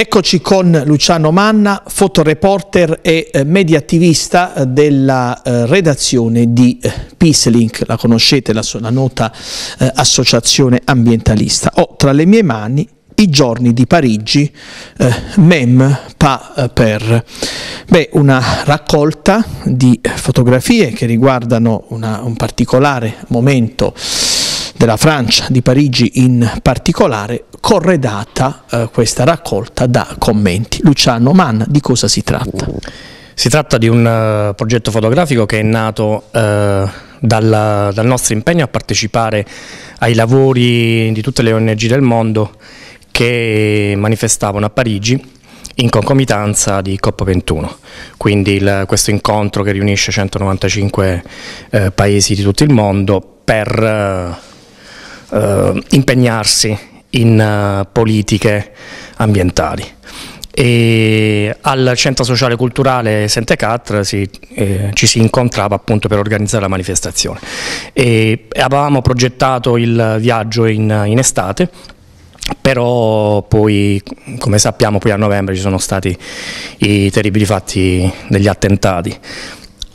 Eccoci con Luciano Manna, fotoreporter e eh, mediativista eh, della eh, redazione di eh, Peacelink, la conoscete, la, la nota eh, associazione ambientalista. Ho tra le mie mani i giorni di Parigi, eh, Mem Pa Per. Beh, una raccolta di fotografie che riguardano una, un particolare momento della Francia, di Parigi in particolare, corredata eh, questa raccolta da commenti. Luciano Mann, di cosa si tratta? Si tratta di un uh, progetto fotografico che è nato uh, dal, dal nostro impegno a partecipare ai lavori di tutte le ONG del mondo che manifestavano a Parigi in concomitanza di COP21, quindi il, questo incontro che riunisce 195 eh, paesi di tutto il mondo per eh, eh, impegnarsi in uh, politiche ambientali. E al Centro Sociale Culturale Sentecat si, eh, ci si incontrava appunto per organizzare la manifestazione. E avevamo progettato il viaggio in, in estate, però poi come sappiamo poi a novembre ci sono stati i terribili fatti degli attentati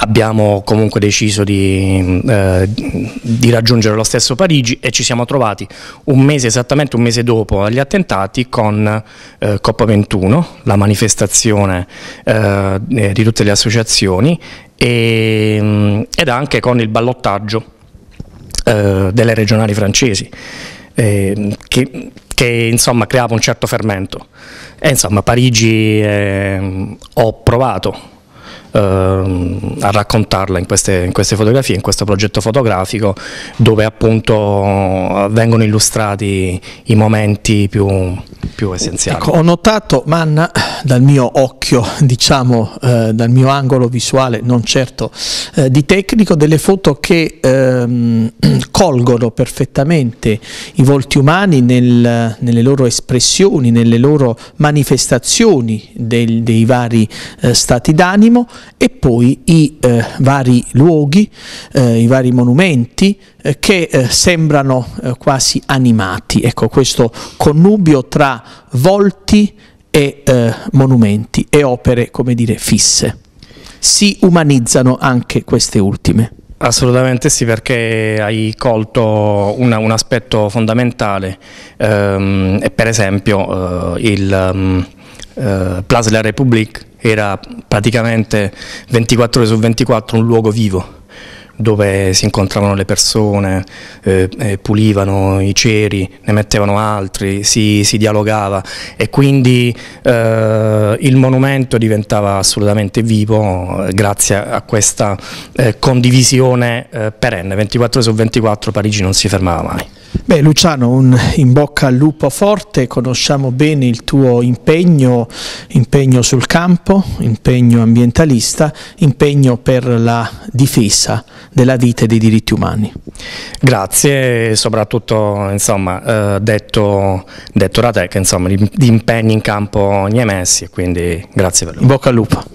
abbiamo comunque deciso di, eh, di, raggiungere lo stesso Parigi e ci siamo trovati un mese esattamente un mese dopo gli attentati con eh, Coppa 21, la manifestazione eh, eh, di tutte le associazioni e, mm, ed anche con il ballottaggio eh, delle regionali francesi eh, che, che insomma creava un certo fermento. E, insomma Parigi ho provato Ehm, a raccontarla in queste, in queste, fotografie, in questo progetto fotografico dove appunto vengono illustrati i momenti più più essenziale. Ecco, ho notato, Manna, dal mio occhio, diciamo, eh, dal mio angolo visuale, non certo eh, di tecnico, delle foto che ehm, colgono perfettamente i volti umani nel, nelle loro espressioni, nelle loro manifestazioni del, dei vari eh, stati d'animo e poi i eh, vari luoghi, eh, i vari monumenti eh, che sembrano quasi animati. Ecco, questo connubio tra volti e eh, monumenti e opere, come dire, fisse. Si umanizzano anche queste ultime. Assolutamente sì, perché hai colto una, un aspetto fondamentale, ehm, e per esempio eh, il um, eh, Place de la République era praticamente 24 ore su 24 un luogo vivo, dove si incontravano le persone, eh, pulivano i ceri, ne mettevano altri, si, si dialogava e quindi eh, il monumento diventava assolutamente vivo eh, grazie a questa eh, condivisione eh, perenne, 24 ore su 24 Parigi non si fermava mai. Beh, Luciano, un in bocca al lupo forte, conosciamo bene il tuo impegno, impegno sul campo, impegno ambientalista, impegno per la difesa della vita e dei diritti umani. Grazie soprattutto insomma, eh, detto, detto, da te che insomma, di impegni in campo ne hai messi, quindi grazie per lui. In bocca al lupo.